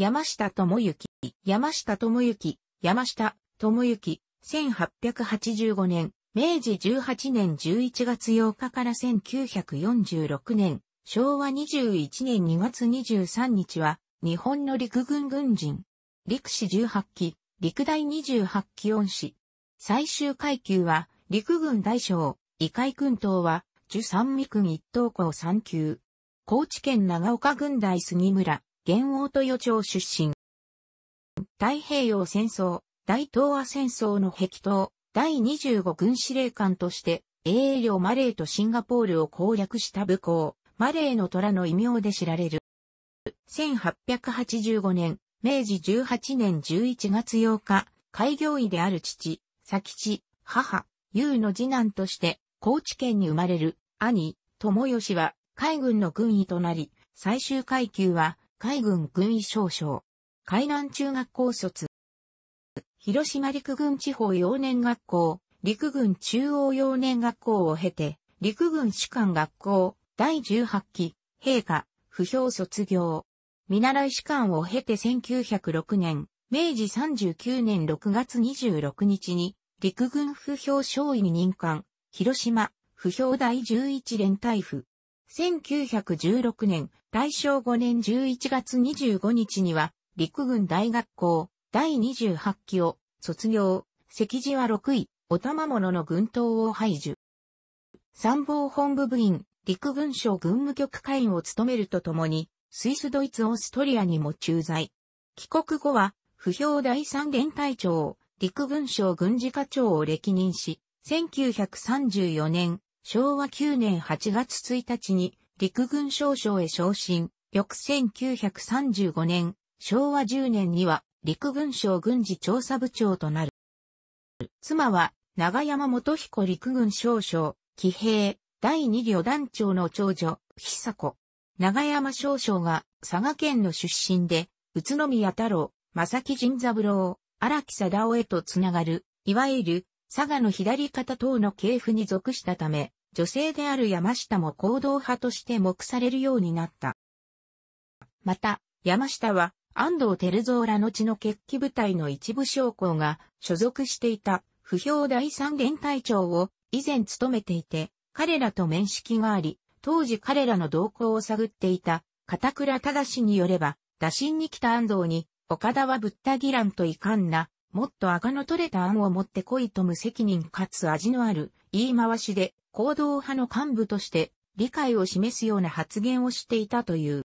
山下智之、山下智之、山下智之、1885年、明治18年11月8日から1946年、昭和21年2月23日は、日本の陸軍軍人、陸士18期、陸大28期恩師。最終階級は、陸軍大将、異界軍等は、十三味軍一等校三級。高知県長岡軍大杉村、王と予兆出身。太平洋戦争、大東亜戦争の壁頭、第25軍司令官として、英領マレーとシンガポールを攻略した武功、マレーの虎の異名で知られる。1885年、明治18年11月8日、開業医である父、佐吉、母、優の次男として、高知県に生まれる兄、友義は海軍の軍医となり、最終階級は海軍軍医少将。海南中学校卒。広島陸軍地方幼年学校、陸軍中央幼年学校を経て、陸軍士官学校、第18期、陛下、不評卒業。見習い士官を経て1906年、明治39年6月26日に、陸軍不評少尉に任官、広島、不評第11連隊府。1916年、大正5年11月25日には、陸軍大学校、第28期を卒業、席次は6位、おたまものの軍刀を排除。参謀本部部員、陸軍省軍務局会員を務めるとともに、スイスドイツオーストリアにも駐在。帰国後は、不評第三連隊長、陸軍省軍事課長を歴任し、1934年、昭和9年8月1日に陸軍少将へ昇進、翌1935年、昭和10年には陸軍省軍事調査部長となる。妻は長山元彦陸軍少将、騎兵、第二旅団長の長女、久子。長山少将が佐賀県の出身で、宇都宮太郎、正木仁三郎、荒木貞夫へとつながる、いわゆる佐賀の左肩等の系譜に属したため、女性である山下も行動派として目されるようになった。また、山下は安藤照蔵らの地の決起部隊の一部将校が所属していた不評第三連隊長を以前務めていて、彼らと面識があり、当時彼らの動向を探っていた片倉正によれば、打診に来た安藤に、岡田はぶった切らんといかんな、もっと赤の取れた案を持ってこいと無責任かつ味のある言い回しで行動派の幹部として理解を示すような発言をしていたという。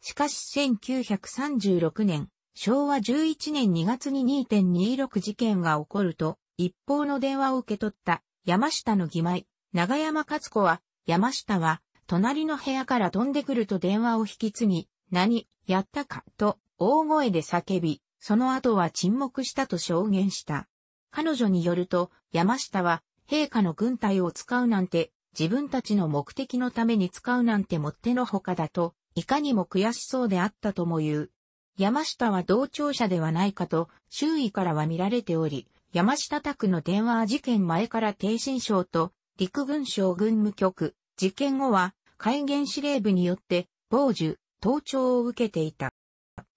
しかし1936年、昭和11年2月に2.26事件が起こると、一方の電話を受け取った山下の義妹、長山勝子は、山下は、隣の部屋から飛んでくると電話を引き継ぎ、何、やったか、と、大声で叫び、その後は沈黙したと証言した。彼女によると、山下は、陛下の軍隊を使うなんて、自分たちの目的のために使うなんてもってのほかだと、いかにも悔しそうであったとも言う。山下は同調者ではないかと、周囲からは見られており、山下拓の電話事件前から低信省と、陸軍省軍務局、事件後は、海厳司令部によって、傍受、盗聴を受けていた。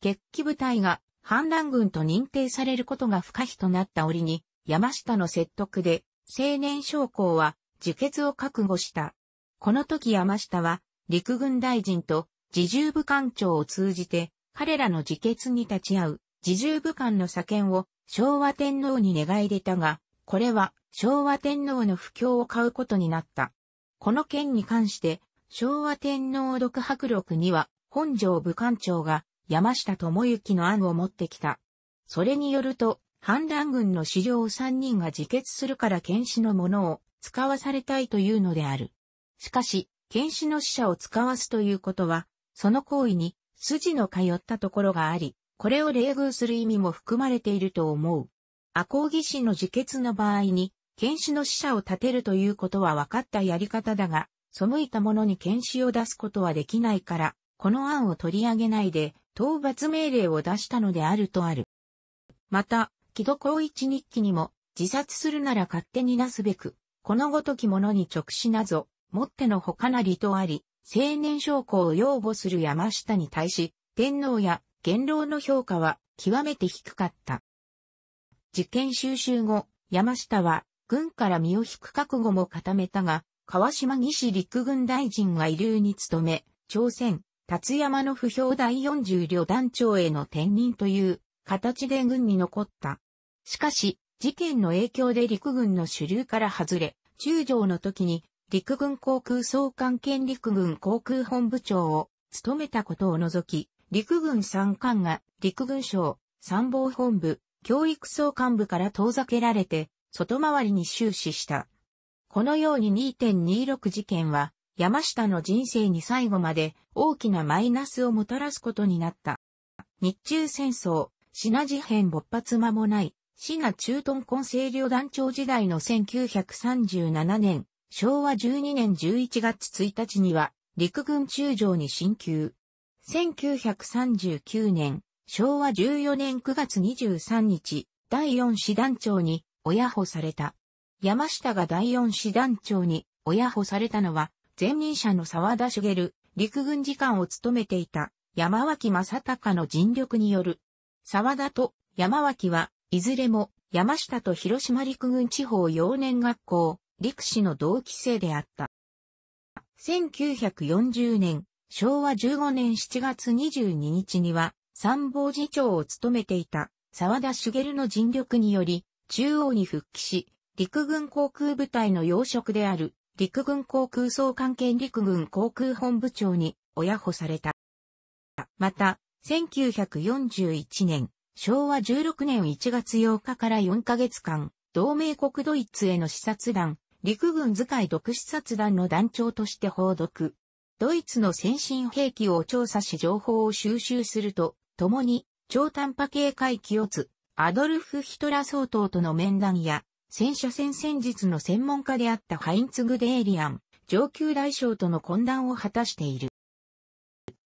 決起部隊が反乱軍と認定されることが不可避となった折に、山下の説得で、青年将校は自決を覚悟した。この時山下は陸軍大臣と自重部官長を通じて彼らの自決に立ち会う自重部官の左見を昭和天皇に願い出たが、これは昭和天皇の不況を買うことになった。この件に関して昭和天皇独白録には本庄部官長が山下智之の案を持ってきた。それによると、反乱軍の資料3人が自決するから剣士のものを使わされたいというのである。しかし、剣士の死者を使わすということは、その行為に筋の通ったところがあり、これを冷遇する意味も含まれていると思う。赤講義士の自決の場合に、剣士の死者を立てるということは分かったやり方だが、背いた者に剣士を出すことはできないから、この案を取り上げないで、討伐命令を出したのであるとある。また、木戸孝一日記にも、自殺するなら勝手になすべく、このごとき者に直視なぞ、もってのほかなりとあり、青年将校を擁護する山下に対し、天皇や元老の評価は極めて低かった。事件収集後、山下は軍から身を引く覚悟も固めたが、川島義陸軍大臣が遺留に務め、朝鮮、辰山の不評第40旅団長への転任という形で軍に残った。しかし、事件の影響で陸軍の主流から外れ、中将の時に陸軍航空総監兼陸軍航空本部長を務めたことを除き、陸軍参官が陸軍省、参謀本部、教育総監部から遠ざけられて、外回りに終始した。このように2.26事件は、山下の人生に最後まで大きなマイナスをもたらすことになった。日中戦争、品事変勃発間もない滋賀中屯根性旅団長時代の1937年、昭和12年11月1日には、陸軍中将に進級。1939年、昭和14年9月23日、第四師団長に親保された。山下が第四師団長に親保されたのは、前任者の沢田茂、陸軍次官を務めていた山脇正隆の尽力による。沢田と山脇はいずれも山下と広島陸軍地方幼年学校、陸士の同期生であった。1940年、昭和15年7月22日には、参謀次長を務めていた沢田茂の尽力により、中央に復帰し、陸軍航空部隊の要職である、陸軍航空総監係陸軍航空本部長に親保された。また、1941年、昭和16年1月8日から4ヶ月間、同盟国ドイツへの視察団、陸軍図解独視察団の団長として報読。ドイツの先進兵器を調査し情報を収集すると、共に超短波警戒機をつ、アドルフ・ヒトラ総統との面談や、戦車戦戦術の専門家であったハインツ・グデーリアン、上級大将との懇談を果たしている。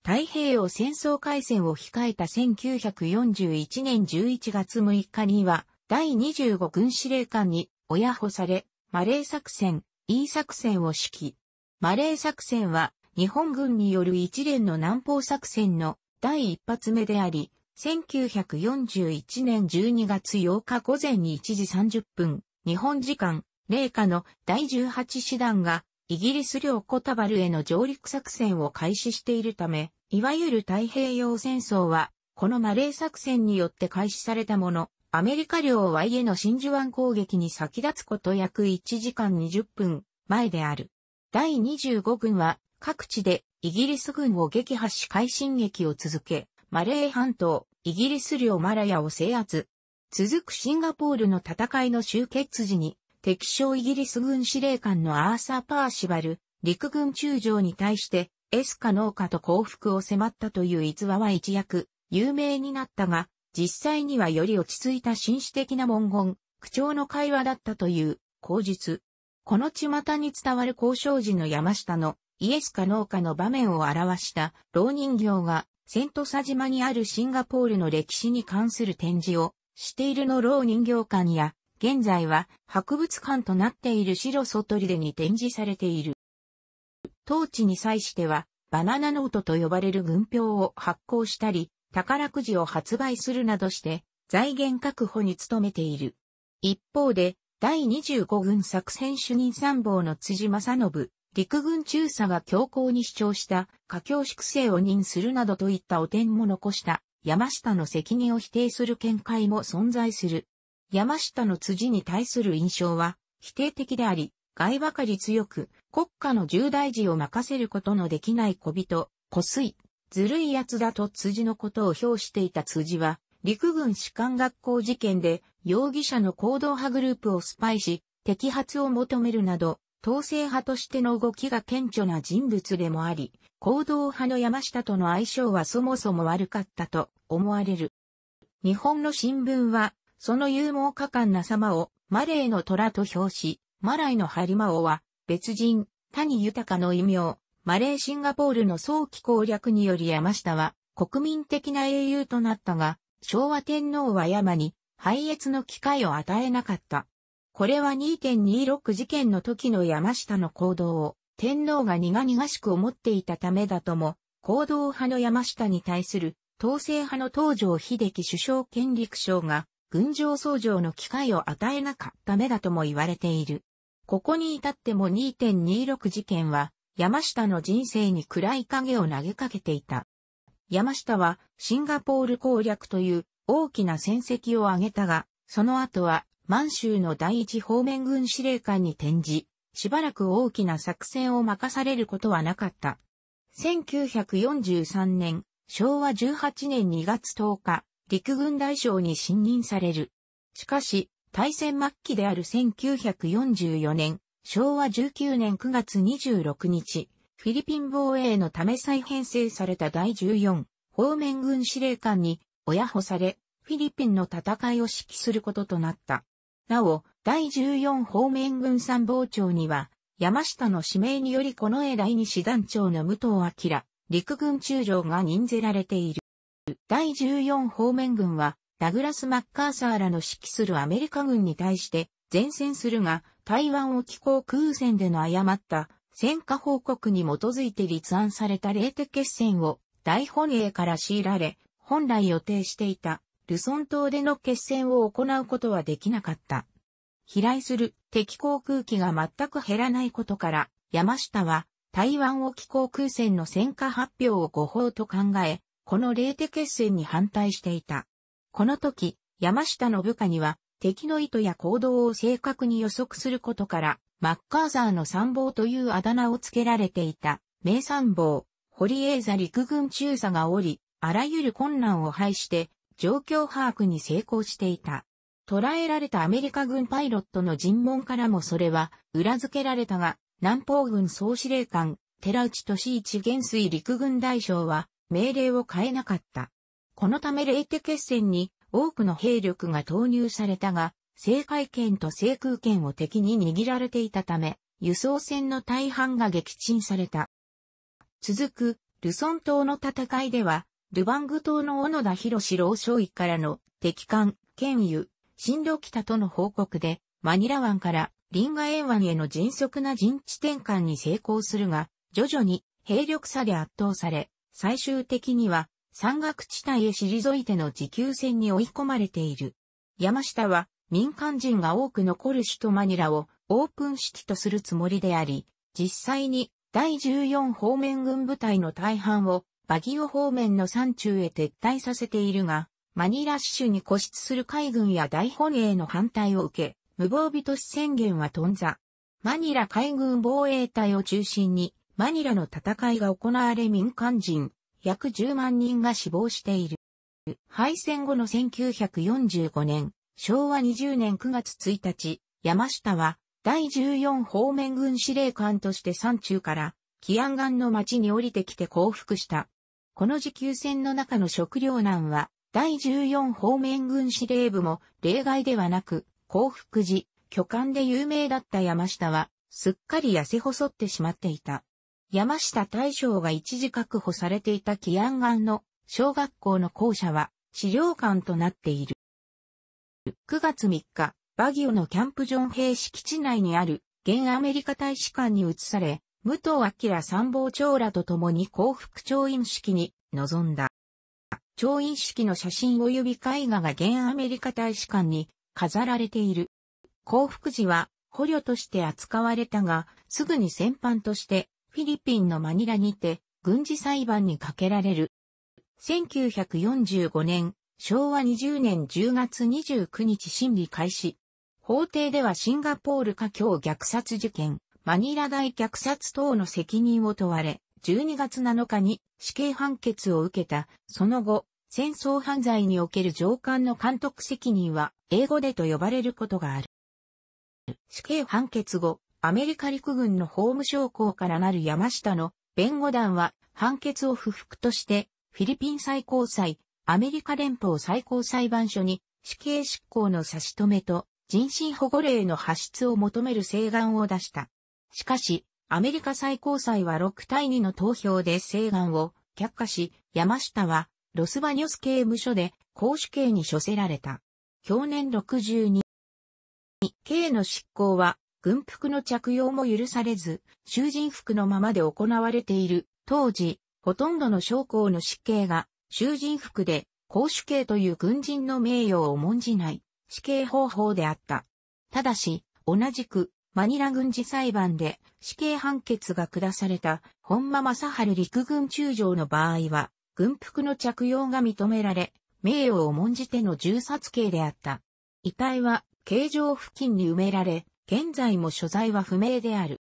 太平洋戦争開戦を控えた1941年11月6日には、第25軍司令官に親保され、マレー作戦、E 作戦を指揮。マレー作戦は、日本軍による一連の南方作戦の第一発目であり、1941年12月8日午前1時30分、日本時間、零下の第18師団がイギリス領コタバルへの上陸作戦を開始しているため、いわゆる太平洋戦争は、このマレー作戦によって開始されたもの、アメリカ領 Y への真珠湾攻撃に先立つこと約1時間20分前である。第25軍は各地でイギリス軍を撃破し快進撃を続け、マレー半島、イギリス領マラヤを制圧。続くシンガポールの戦いの終結時に敵将イギリス軍司令官のアーサー・パーシバル、陸軍中将に対して、エスカノーと降伏を迫ったという逸話は一躍、有名になったが、実際にはより落ち着いた紳士的な文言、口調の会話だったという、口述。この巷に伝わる交渉時の山下のイエスカノーの場面を表した老人形がセントサ島にあるシンガポールの歴史に関する展示をしているの老人形館や現在は博物館となっている白外でに展示されている。当地に際しては、バナナノートと呼ばれる軍票を発行したり、宝くじを発売するなどして、財源確保に努めている。一方で、第25軍作戦主任参謀の辻正信、陸軍中佐が強硬に主張した過強粛清を任するなどといった汚点も残した山下の責任を否定する見解も存在する。山下の辻に対する印象は否定的であり、害ばかり強く、国家の重大事を任せることのできない小人、小水、ずるい奴だと辻のことを評していた辻は、陸軍士官学校事件で容疑者の行動派グループをスパイし、摘発を求めるなど、統制派としての動きが顕著な人物でもあり、行動派の山下との相性はそもそも悪かったと思われる。日本の新聞はその勇猛果敢な様を、マレーの虎と表し、マライのハリマオは、別人、谷豊の異名、マレーシンガポールの早期攻略により山下は、国民的な英雄となったが、昭和天皇は山に、廃越の機会を与えなかった。これは2.26事件の時の山下の行動を、天皇が苦々しく思っていたためだとも、行動派の山下に対する、統制派の東条秀樹首相権力省が、軍上操縦の機会を与えなかった目だとも言われている。ここに至っても2.26事件は、山下の人生に暗い影を投げかけていた。山下はシンガポール攻略という大きな戦績を挙げたが、その後は満州の第一方面軍司令官に転じ、しばらく大きな作戦を任されることはなかった。1943年、昭和18年2月10日、陸軍大将に信任される。しかし、大戦末期である1944年、昭和19年9月26日、フィリピン防衛のため再編成された第14方面軍司令官に親保され、フィリピンの戦いを指揮することとなった。なお、第14方面軍参謀長には、山下の指名によりこの絵第二師団長の武藤明、陸軍中将が任ぜられている。第14方面軍は、ダグラス・マッカーサーらの指揮するアメリカ軍に対して前線するが、台湾沖航空戦での誤った戦果報告に基づいて立案された冷徹決戦を大本営から強いられ、本来予定していたルソン島での決戦を行うことはできなかった。飛来する敵航空機が全く減らないことから、山下は台湾沖航空戦の戦果発表を誤報と考え、このレーテ決戦に反対していた。この時、山下の部下には、敵の意図や行動を正確に予測することから、マッカーザーの参謀というあだ名を付けられていた、名参謀、ホリエーザ陸軍中佐がおり、あらゆる困難を排して、状況把握に成功していた。捉えられたアメリカ軍パイロットの尋問からもそれは裏付けられたが、南方軍総司令官、寺内俊一元帥陸軍大将は、命令を変えなかった。このためレイテ決戦に多くの兵力が投入されたが、制海権と制空権を敵に握られていたため、輸送船の大半が撃沈された。続く、ルソン島の戦いでは、ルバング島の小野田博士老将尉からの敵艦、剣輸、進路北との報告で、マニラ湾からリンガエン湾への迅速な陣地転換に成功するが、徐々に兵力差で圧倒され、最終的には山岳地帯へ退いての持久戦に追い込まれている。山下は民間人が多く残る首都マニラをオープンシティとするつもりであり、実際に第14方面軍部隊の大半をバギオ方面の山中へ撤退させているが、マニラ支首に固執する海軍や大本営の反対を受け、無防備都市宣言は頓挫。マニラ海軍防衛隊を中心にマニラの戦いが行われ民間人、約10万人が死亡している。敗戦後の1945年、昭和20年9月1日、山下は第14方面軍司令官として山中からキアンガンの町に降りてきて降伏した。この持久戦の中の食糧難は第14方面軍司令部も例外ではなく、降伏時、巨漢で有名だった山下は、すっかり痩せ細ってしまっていた。山下大将が一時確保されていたキ安ンガンの小学校の校舎は資料館となっている。9月3日、バギオのキャンプジョン兵敷地内にある現アメリカ大使館に移され、武藤明参謀長らと共に幸福調印式に臨んだ。調印式の写真及び絵画が現アメリカ大使館に飾られている。幸福寺は捕虜として扱われたが、すぐに戦犯としてフィリピンのマニラにて軍事裁判にかけられる。1945年、昭和20年10月29日審理開始。法廷ではシンガポール華僑虐殺事件、マニラ大虐殺等の責任を問われ、12月7日に死刑判決を受けた、その後、戦争犯罪における上官の監督責任は英語でと呼ばれることがある。死刑判決後、アメリカ陸軍の法務将校からなる山下の弁護団は判決を不服として、フィリピン最高裁、アメリカ連邦最高裁判所に死刑執行の差し止めと人身保護令の発出を求める請願を出した。しかし、アメリカ最高裁は6対2の投票で請願を却下し、山下はロスバニョス刑務所で公主刑に処せられた。去年62。刑の執行は軍服の着用も許されず、囚人服のままで行われている。当時、ほとんどの将校の死刑が、囚人服で、公主刑という軍人の名誉を重んじない、死刑方法であった。ただし、同じく、マニラ軍事裁判で死刑判決が下された本間正治陸軍中将の場合は、軍服の着用が認められ、名誉を重んじての銃殺刑であった。遺体は、形状付近に埋められ、現在も所在は不明である。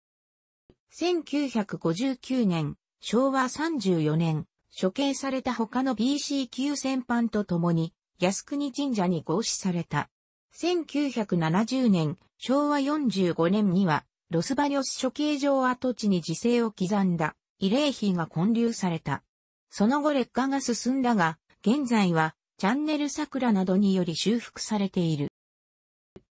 1959年、昭和34年、処刑された他の BC 級戦犯と共に、靖国神社に合祀された。1970年、昭和45年には、ロスバリョス処刑場跡地に時勢を刻んだ、慰霊碑が建立された。その後劣化が進んだが、現在は、チャンネル桜などにより修復されている。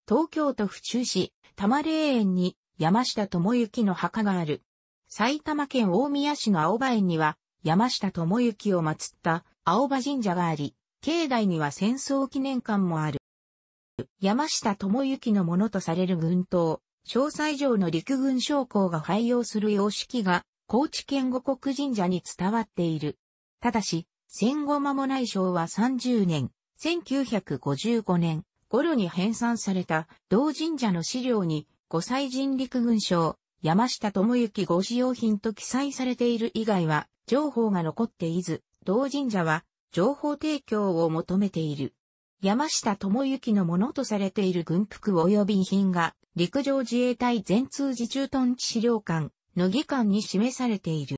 東京都府中市、多摩霊園に山下智之の墓がある。埼玉県大宮市の青葉園には、山下智之を祀った青葉神社があり、境内には戦争記念館もある。山下智之のものとされる軍刀、詳細上の陸軍将校が廃用する様式が、高知県五国神社に伝わっている。ただし、戦後間もない昭和30年、1955年、五路に編纂された同神社の資料に五歳人陸軍省、山下智之ご使用品と記載されている以外は、情報が残っていず、同神社は、情報提供を求めている。山下智之のものとされている軍服及び品が、陸上自衛隊全通時駐屯地資料館、の議館に示されている。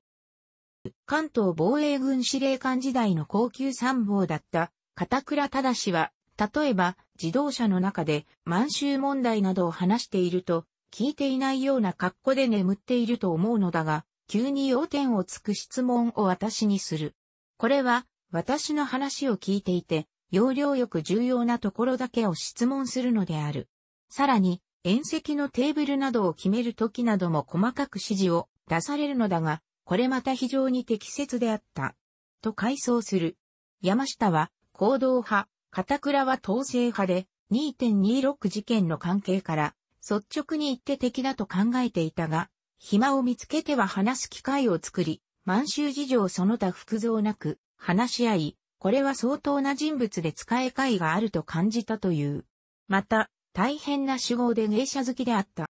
関東防衛軍司令官時代の高級参謀だった、片倉忠は、例えば、自動車の中で満州問題などを話していると、聞いていないような格好で眠っていると思うのだが、急に要点をつく質問を私にする。これは、私の話を聞いていて、要領よく重要なところだけを質問するのである。さらに、縁石のテーブルなどを決めるときなども細かく指示を出されるのだが、これまた非常に適切であった。と回想する。山下は、行動派、片倉は統制派で、2.26事件の関係から、率直に一手的だと考えていたが、暇を見つけては話す機会を作り、満州事情その他複雑なく、話し合い、これは相当な人物で使え会があると感じたという。また、大変な主語で芸者好きであった。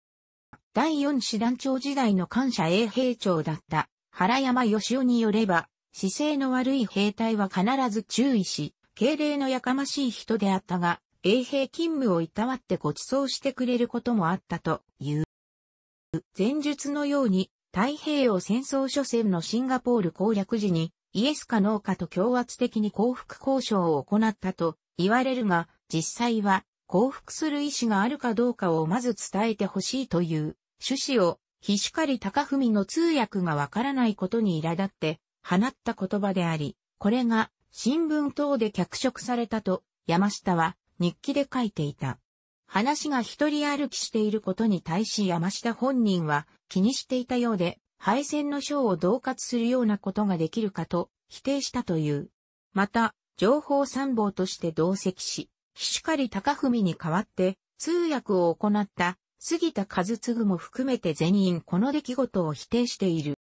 第4師団長時代の感謝衛兵長だった原山義雄によれば、姿勢の悪い兵隊は必ず注意し、敬礼のやかましい人であったが、衛兵勤務をいたわってご馳走してくれることもあったという。前述のように、太平洋戦争初戦のシンガポール攻略時に、イエスかノーかと強圧的に降伏交渉を行ったと言われるが、実際は降伏する意思があるかどうかをまず伝えてほしいという趣旨を、しかり高文の通訳がわからないことに苛立って放った言葉であり、これが新聞等で脚色されたと、山下は日記で書いていた。話が一人歩きしていることに対し山下本人は気にしていたようで、敗戦の章を同喝するようなことができるかと否定したという。また、情報参謀として同席し、岸狩隆文に代わって通訳を行った杉田和次も含めて全員この出来事を否定している。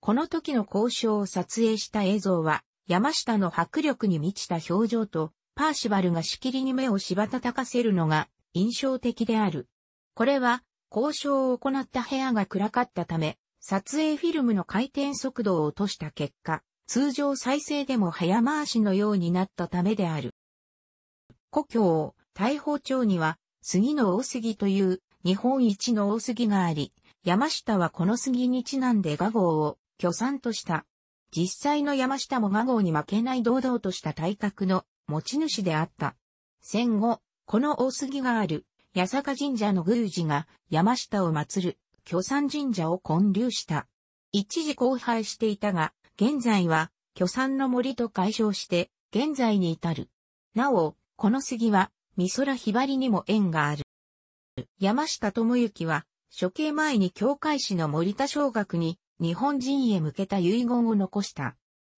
この時の交渉を撮影した映像は山下の迫力に満ちた表情と、パーシバルがしきりに目をしばたたかせるのが印象的である。これは、交渉を行った部屋が暗かったため、撮影フィルムの回転速度を落とした結果、通常再生でも早回しのようになったためである。故郷、大宝町には、杉の大杉という日本一の大杉があり、山下はこの杉にちなんで画号を、巨山とした。実際の山下も我号に負けない堂々とした体格の持ち主であった。戦後、この大杉がある、八坂神社の宮司が山下を祀る、巨山神社を建立した。一時荒廃していたが、現在は、巨山の森と解消して、現在に至る。なお、この杉は、美空ひばりにも縁がある。山下智之は、処刑前に教会士の森田小学に日本人へ向けた遺言を残した。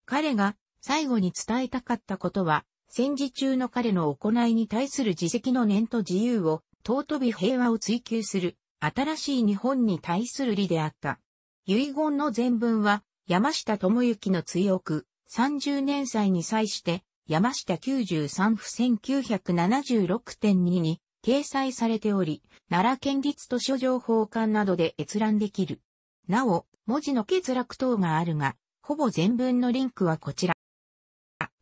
彼が最後に伝えたかったことは、戦時中の彼の行いに対する自責の念と自由を尊び平和を追求する新しい日本に対する理であった。遺言の全文は山下智之の追憶30年祭に際して山下93府1976.2に掲載されており、奈良県立図書情報館などで閲覧できる。なお、文字の欠落等があるが、ほぼ全文のリンクはこちら。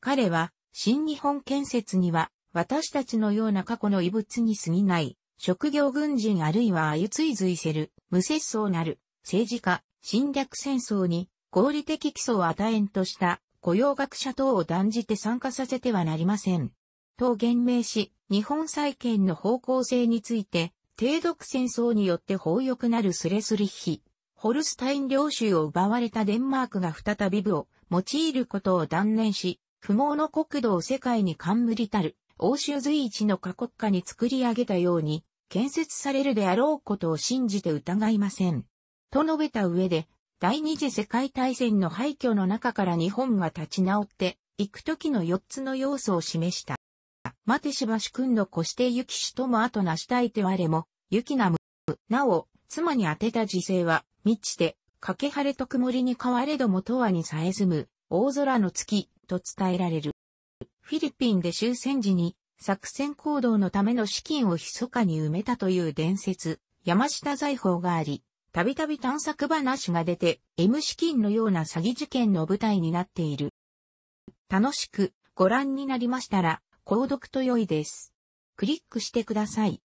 彼は、新日本建設には、私たちのような過去の遺物に過ぎない、職業軍人あるいはあゆついずいせる、無節操なる、政治家、侵略戦争に、合理的基礎を与えんとした、雇用学者等を断じて参加させてはなりません。と言明し、日本再建の方向性について、低毒戦争によって法欲なるスレスリヒ。ホルスタイン領州を奪われたデンマークが再び武を用いることを断念し、不毛の国土を世界に冠たる欧州随一の過国家に作り上げたように、建設されるであろうことを信じて疑いません。と述べた上で、第二次世界大戦の廃墟の中から日本が立ち直って、行く時の四つの要素を示した。待てしばし君の越して行きしとも後なしたいて我も、行きなむ。なお、妻に当てた時勢は、満ちて、かけ晴れと曇りに変われども永遠にさえずむ、大空の月、と伝えられる。フィリピンで終戦時に、作戦行動のための資金を密かに埋めたという伝説、山下財宝があり、たびたび探索話が出て、M 資金のような詐欺事件の舞台になっている。楽しくご覧になりましたら、購読と良いです。クリックしてください。